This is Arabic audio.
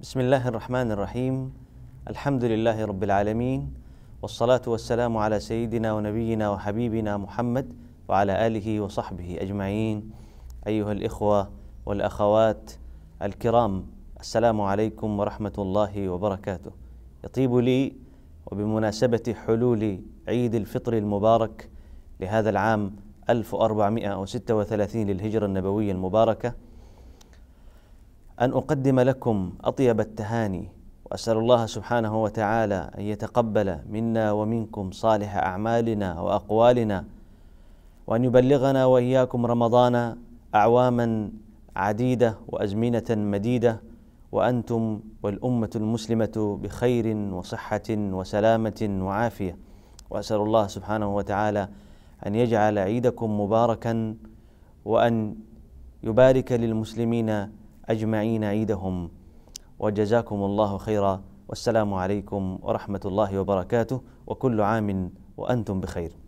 بسم الله الرحمن الرحيم الحمد لله رب العالمين والصلاة والسلام على سيدنا ونبينا وحبيبنا محمد وعلى آله وصحبه أجمعين أيها الإخوة والأخوات الكرام السلام عليكم ورحمة الله وبركاته يطيب لي وبمناسبة حلول عيد الفطر المبارك لهذا العام 1436 للهجرة النبوية المباركة أن أقدم لكم أطيب التهاني وأسأل الله سبحانه وتعالى أن يتقبل منا ومنكم صالح أعمالنا وأقوالنا وأن يبلغنا وإياكم رمضان أعواما عديدة وأزمنة مديدة وأنتم والأمة المسلمة بخير وصحة وسلامة وعافية وأسأل الله سبحانه وتعالى أن يجعل عيدكم مباركا وأن يبارك للمسلمين أجمعين عيدهم وجزاكم الله خيرا والسلام عليكم ورحمة الله وبركاته وكل عام وأنتم بخير